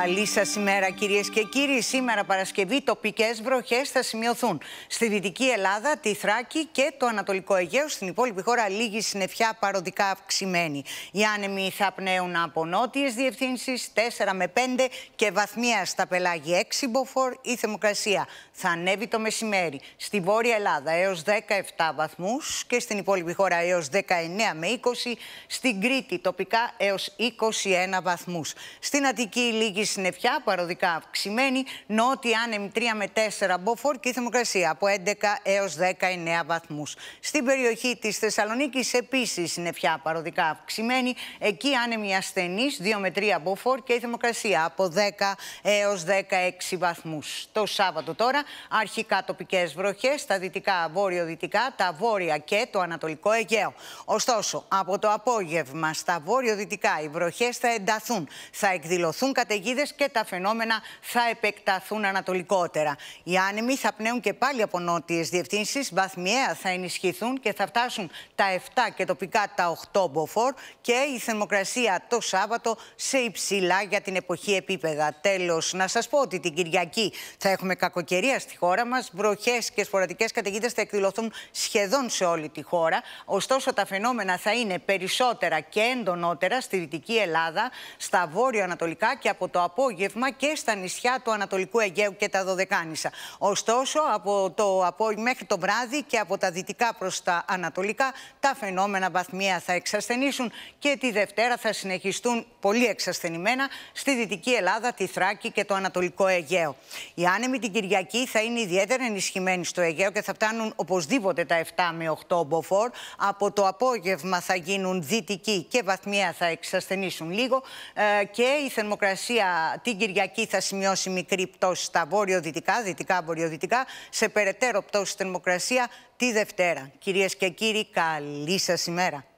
Καλή σας ημέρα, κυρίες και κύριοι. Σήμερα Παρασκευή, τοπικές βροχές θα σημειωθούν στη Δυτική Ελλάδα, τη Θράκη και το Ανατολικό Αιγαίο. Στην υπόλοιπη χώρα, λίγη συννεφιά παροδικά αυξημένη. Οι άνεμοι θα πνέουν από νότιες διευθύνσεις 4 με 5 και βαθμία στα πελάγια 6 μποφόρ. Η θερμοκρασία θα ανέβει το μεσημέρι. Στη Βόρεια Ελλάδα έως 17 βαθμούς και στην υπόλοιπη χώρα έως 19 με 20. Στην Κρήτη τοπικά έως 21 βαθμούς. Στην Αττική λίγη Συννεφιά, παροδικά αυξημένη, νότια άνεμη 3 με 4 μποφόρ και η θερμοκρασία από 11 έως 19 βαθμούς. Στην περιοχή της Θεσσαλονίκης επίσης συννεφιά παροδικά αυξημένη, εκεί άνεμη ασθενής 2 με 3 μποφόρ και η θερμοκρασία από 10 έως 16 βαθμούς. Το Σάββατο τώρα αρχικά τοπικές βροχές στα δυτικά, βόρειο-δυτικά, τα βόρεια και το ανατολικό Αιγαίο. Ωστόσο, από το απόγευμα στα βόρειο-δυτικά οι βροχές θα ενταθούν, θα εκδηλωθούν καταιγίδες και τα φαινόμενα θα επεκταθούν ανατολικότερα. Οι άνεμοι θα πνέουν και πάλι από νότιες διευθύνσεις, βαθμιαία θα ενισχυθούν και θα φτάσουν τα 7 και τοπικά τα 8 μποφόρ και η θερμοκρασία το Σάββατο σε υψηλά για την εποχή επίπεδα. Τέλος να σας πω ότι την Κυριακή θα έχουμε κακοκαιρία στη χώρα μας. βροχές και σπορατικέ καταιγίδες θα εκδηλωθούν σχεδόν σε όλη τη χώρα. Ωστόσο, τα φαινόμενα θα είναι περισσότερα και εντονότερα στη Δυτική Ελλάδα, στα βόρειο-ανατολικά και από το απόγευμα και στα νησιά του Ανατολικού Αιγαίου και τα Δωδεκάνησα. Ωστόσο, από το απόγευμα μέχρι το βράδυ και από τα δυτικά προς τα ανατολικά, τα φαινόμενα βαθμία θα εξασθενήσουν και τη Δευτέρα θα συνεχιστούν πολύ εξασθενημένα στη Δυτική Ελλάδα, τη Θράκη και το Ανατολικό Αιγαίο. Η άνεμοι την Κυριακή θα είναι ιδιαίτερα ενισχυμένοι στο Αιγαίο και θα φτάνουν οπωσδήποτε τα 7 με 8 μποφόρ. Από το απόγευμα θα γίνουν δυτικοί και βαθμία θα εξασθενήσουν λίγο ε, και η θερμοκρασία την Κυριακή θα σημειώσει μικρή πτώση στα βόρειο-δυτικά, δυτικά-βορειοδυτικά, σε περαιτέρω πτώση στην θερμοκρασία τη Δευτέρα. Κυρίες και κύριοι, καλή σας ημέρα.